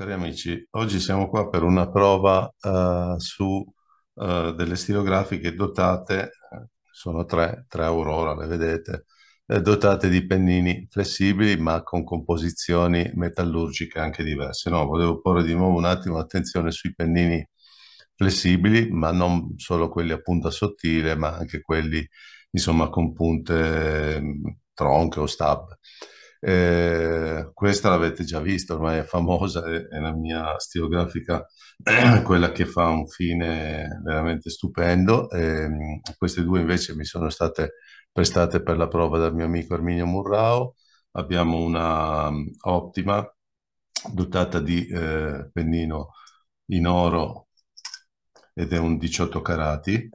cari amici, oggi siamo qua per una prova uh, su uh, delle stilografiche dotate, eh, sono tre, tre Aurora, le vedete, eh, dotate di pennini flessibili ma con composizioni metallurgiche anche diverse. No, volevo porre di nuovo un attimo attenzione sui pennini flessibili, ma non solo quelli a punta sottile, ma anche quelli insomma con punte mm, tronche o stab. Eh, questa l'avete già vista, ormai è famosa, è, è la mia stilografica, quella che fa un fine veramente stupendo. Eh, queste due invece mi sono state prestate per la prova dal mio amico Erminio Murrao. Abbiamo una mm, ottima dotata di eh, pennino in oro ed è un 18 carati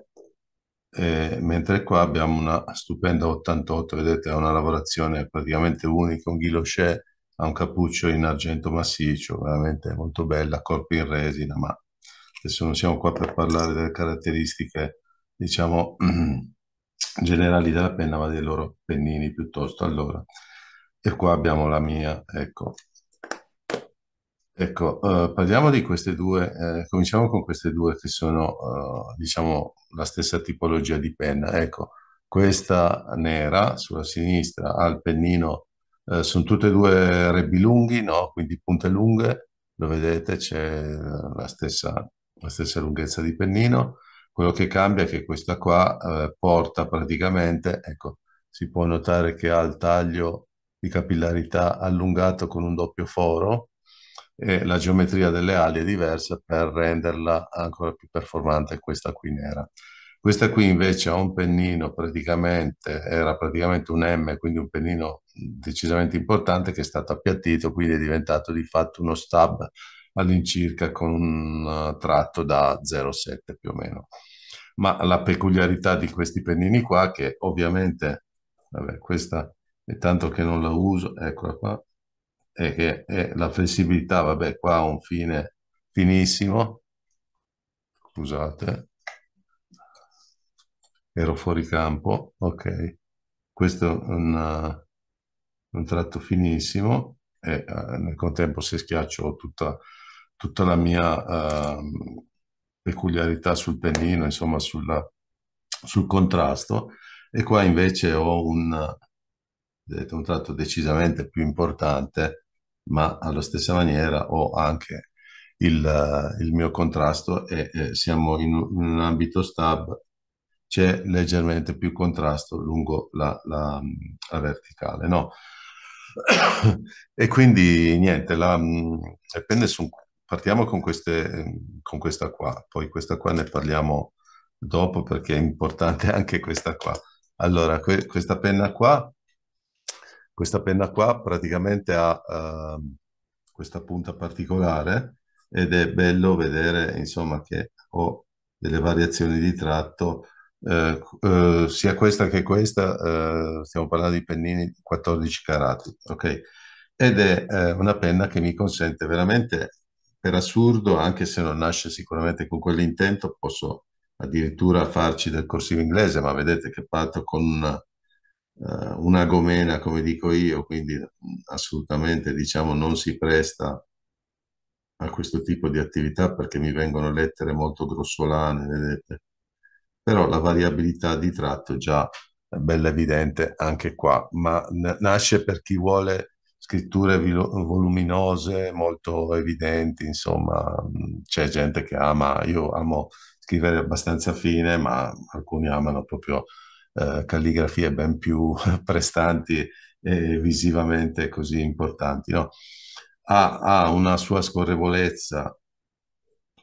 eh, mentre qua abbiamo una stupenda 88, vedete, è una lavorazione praticamente unica, un ghiloscè ha un cappuccio in argento massiccio, veramente molto bella, corpo in resina, ma adesso non siamo qua per parlare delle caratteristiche, diciamo, generali della penna, ma dei loro pennini piuttosto. Allora, e qua abbiamo la mia, ecco, Ecco, eh, parliamo di queste due, eh, cominciamo con queste due che sono, eh, diciamo, la stessa tipologia di penna. Ecco, questa nera sulla sinistra ha il pennino, eh, sono tutte e due rebbi lunghi, no? Quindi punte lunghe, lo vedete, c'è la stessa, la stessa lunghezza di pennino. Quello che cambia è che questa qua eh, porta praticamente, ecco, si può notare che ha il taglio di capillarità allungato con un doppio foro, e la geometria delle ali è diversa per renderla ancora più performante questa qui nera. Questa qui invece ha un pennino praticamente, era praticamente un M, quindi un pennino decisamente importante che è stato appiattito, quindi è diventato di fatto uno stab all'incirca con un eh, tratto da 0,7 più o meno. Ma la peculiarità di questi pennini qua, che ovviamente, vabbè, questa è tanto che non la uso, eccola qua, è che è la flessibilità, vabbè, qua ha un fine finissimo, scusate, ero fuori campo, ok, questo è un, un tratto finissimo e uh, nel contempo se schiaccio tutta, tutta la mia uh, peculiarità sul pennino, insomma sulla, sul contrasto, e qua invece ho un, un tratto decisamente più importante ma alla stessa maniera ho anche il, eh, il mio contrasto e, e siamo in, in un ambito stab, c'è leggermente più contrasto lungo la, la, la verticale, no? e quindi niente, la, mm, cioè, su, partiamo con, queste, mm, con questa qua, poi questa qua ne parliamo dopo perché è importante anche questa qua. Allora, que, questa penna qua questa penna qua praticamente ha uh, questa punta particolare ed è bello vedere insomma che ho delle variazioni di tratto eh, eh, sia questa che questa, eh, stiamo parlando di pennini 14 carati, ok? Ed è eh, una penna che mi consente veramente, per assurdo, anche se non nasce sicuramente con quell'intento, posso addirittura farci del corsivo inglese, ma vedete che parto con una eh, una gomena, come dico io, quindi assolutamente diciamo non si presta a questo tipo di attività perché mi vengono lettere molto grossolane, vedete. Però la variabilità di tratto è già bella evidente anche qua, ma nasce per chi vuole scritture voluminose, molto evidenti, insomma, c'è gente che ama, io amo scrivere abbastanza fine, ma alcuni amano proprio eh, calligrafie ben più prestanti e visivamente così importanti. No? Ha, ha, una sua scorrevolezza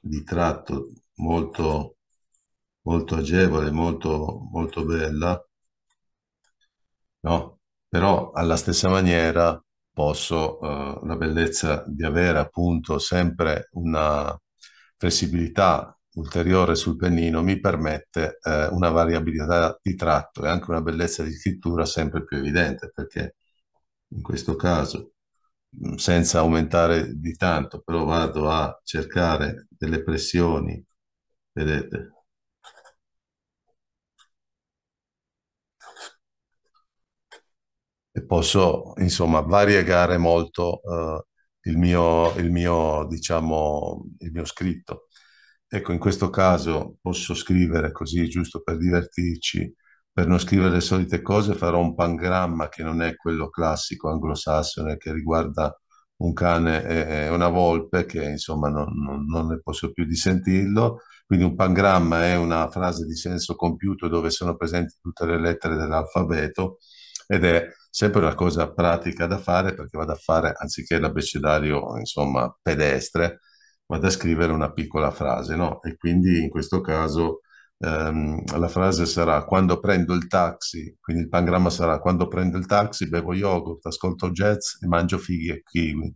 di tratto molto, molto agevole, molto, molto bella, no? però alla stessa maniera posso, eh, la bellezza di avere appunto sempre una flessibilità ulteriore sul pennino mi permette eh, una variabilità di tratto e anche una bellezza di scrittura sempre più evidente, perché in questo caso, senza aumentare di tanto, però vado a cercare delle pressioni, vedete, e posso insomma variegare molto eh, il, mio, il, mio, diciamo, il mio scritto. Ecco, in questo caso posso scrivere così, giusto per divertirci, per non scrivere le solite cose, farò un pangramma che non è quello classico anglosassone che riguarda un cane e una volpe, che insomma non, non, non ne posso più di sentirlo. Quindi un pangramma è una frase di senso compiuto dove sono presenti tutte le lettere dell'alfabeto ed è sempre una cosa pratica da fare perché vado a fare anziché l'abecedario, insomma, pedestre, vado a scrivere una piccola frase, no? E quindi in questo caso ehm, la frase sarà quando prendo il taxi, quindi il pangramma sarà quando prendo il taxi bevo yogurt, ascolto jazz e mangio fighi e kiwi.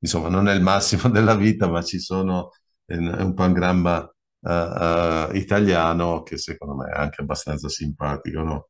Insomma, non è il massimo della vita, ma ci sono, è un pangramma eh, eh, italiano che secondo me è anche abbastanza simpatico, no?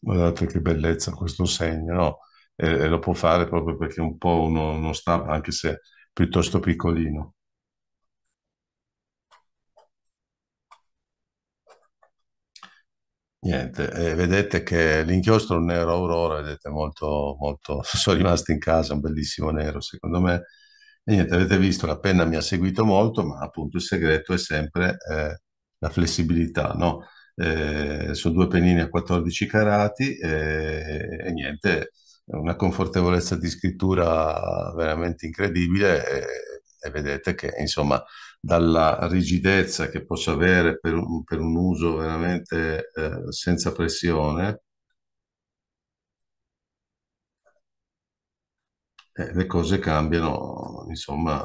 Guardate che bellezza questo segno, no? e, e, lo può fare proprio perché è un po' uno non sta, anche se piuttosto piccolino. Niente, eh, vedete che l'inchiostro è nero aurora, vedete molto, molto, sono rimasto in casa, un bellissimo nero secondo me. E niente, avete visto, la penna mi ha seguito molto, ma appunto il segreto è sempre eh, la flessibilità, no? eh, su due pennini a 14 carati e, e niente, una confortevolezza di scrittura veramente incredibile e, e vedete che insomma dalla rigidezza che posso avere per un, per un uso veramente eh, senza pressione, eh, le cose cambiano insomma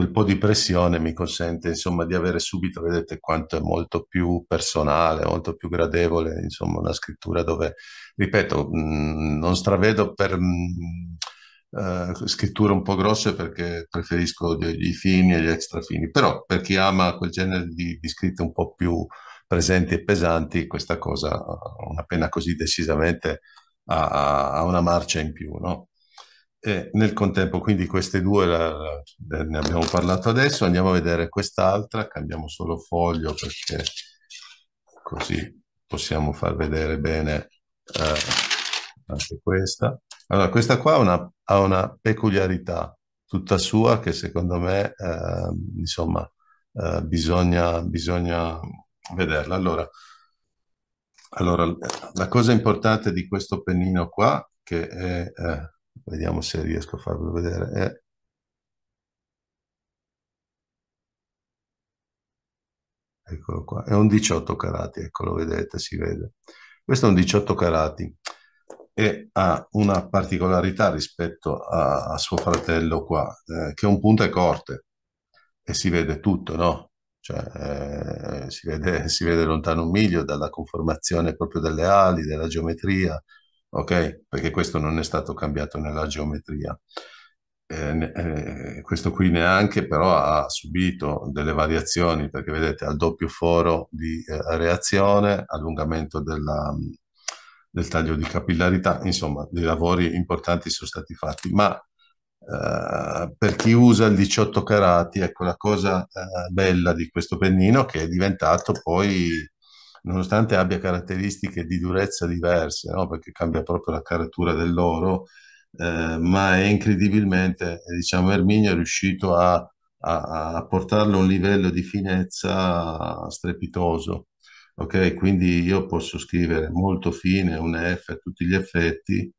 quel po' di pressione mi consente insomma di avere subito, vedete quanto è molto più personale, molto più gradevole, insomma una scrittura dove, ripeto, mh, mm, non stravedo per... Mh, mm, eh, Uh, scritture un po' grosse perché preferisco i fini e gli extra fini, però per chi ama quel genere di, di, scritte un po' più presenti e pesanti, questa cosa, una penna così decisamente ha, ha una marcia in più, no? E nel contempo, quindi queste due la, la, ne abbiamo parlato adesso, andiamo a vedere quest'altra, cambiamo solo foglio perché così possiamo far vedere bene eh, anche questa. Allora, questa qua ha una, ha una, peculiarità tutta sua che secondo me, eh, insomma, eh, bisogna, bisogna vederla. Allora, allora, la cosa importante di questo pennino qua, che è eh, Vediamo se riesco a farvelo vedere. Eh. Eccolo qua, è un 18 carati, ecco lo vedete, si vede. Questo è un 18 carati e ha una particolarità rispetto a, a suo fratello qua, eh, che è un punto e corte e si vede tutto, no? Cioè, eh, si, vede, si vede lontano un miglio dalla conformazione proprio delle ali, della geometria, ok? Perché questo non è stato cambiato nella geometria. Eh, eh, questo qui neanche, però ha subito delle variazioni, perché vedete al doppio foro di eh, reazione, allungamento della, del taglio di capillarità, insomma, dei lavori importanti sono stati fatti, ma eh, per chi usa il 18 carati, ecco la cosa eh, bella di questo pennino che è diventato poi nonostante abbia caratteristiche di durezza diverse, no? perché cambia proprio la caratura dell'oro, eh, ma è incredibilmente, eh, diciamo, Erminio è riuscito a, a, a, portarlo a un livello di finezza strepitoso. Ok, quindi io posso scrivere molto fine, un F a tutti gli effetti,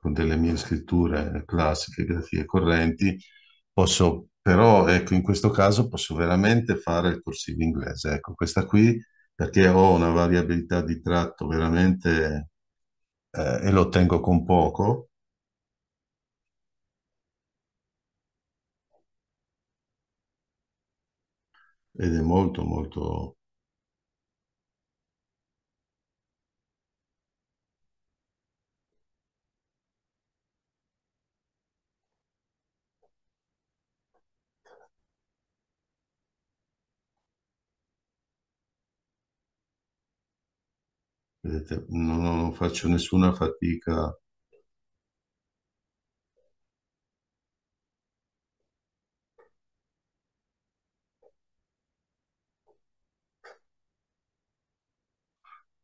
con delle mie scritture classiche, grafie correnti, posso però ecco, in questo caso posso veramente fare il corsivo inglese. Ecco, questa qui perché ho una variabilità di tratto veramente eh, e lo ottengo con poco. Ed è molto molto Vedete, non, non faccio nessuna fatica.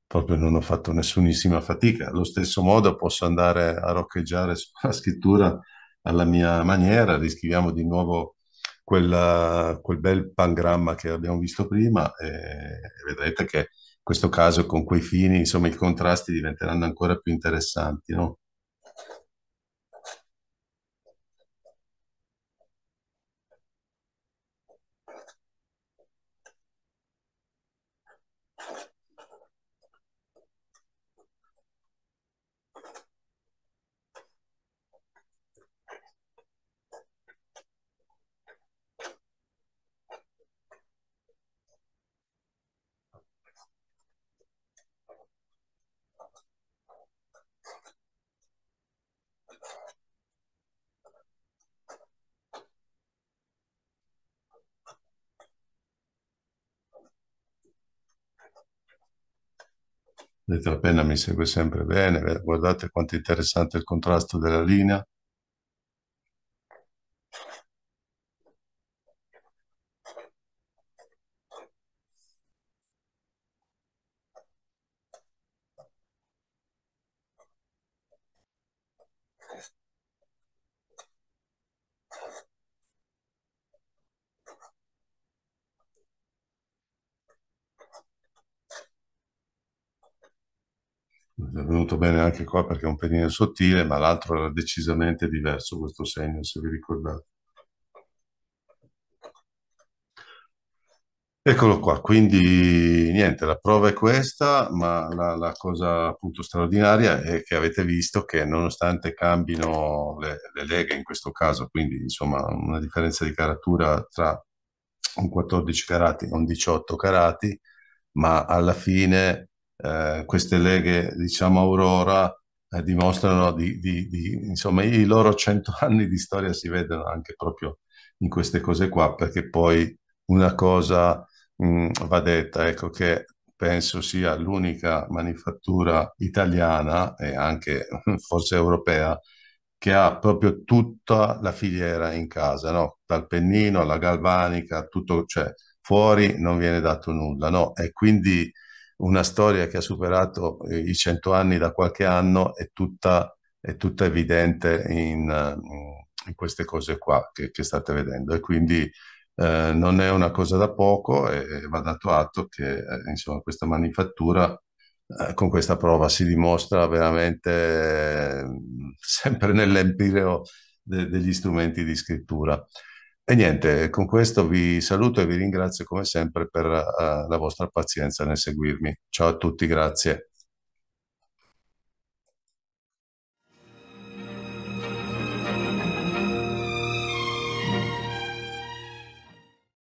proprio non ho fatto nessunissima fatica. Allo stesso modo posso andare a roccheggiare sulla scrittura alla mia maniera, riscriviamo di nuovo quella, quel bel pangramma che abbiamo visto prima eh, e vedrete che questo caso con quei fini, insomma, i contrasti diventeranno ancora più interessanti, no? La penna mi segue sempre bene, guardate quanto interessante il contrasto della linea. è venuto bene anche qua perché è un penile sottile, ma l'altro era decisamente diverso questo segno, se vi ricordate. Eccolo qua, quindi niente, la prova è questa, ma la, la, cosa appunto straordinaria è che avete visto che nonostante cambino le, le leghe in questo caso, quindi insomma una differenza di caratura tra un 14 carati e un 18 carati, ma alla fine eh, queste leghe, diciamo, Aurora, eh, dimostrano di, di, di, insomma, i loro cento anni di storia si vedono anche proprio in queste cose qua, perché poi una cosa mh, mm, va detta, ecco che penso sia l'unica manifattura italiana e anche forse europea che ha proprio tutta la filiera in casa, no? dal pennino alla galvanica, tutto, cioè fuori non viene dato nulla, no? e quindi una storia che ha superato eh, i cento anni da qualche anno è tutta, è tutta evidente in, eh, in, queste cose qua che, che state vedendo e quindi eh, non è una cosa da poco e, va dato atto che eh, insomma, questa manifattura eh, con questa prova si dimostra veramente eh, sempre nell'empireo de, degli strumenti di scrittura. E niente, con questo vi saluto e vi ringrazio come sempre per eh, la vostra pazienza nel seguirmi. Ciao a tutti, grazie.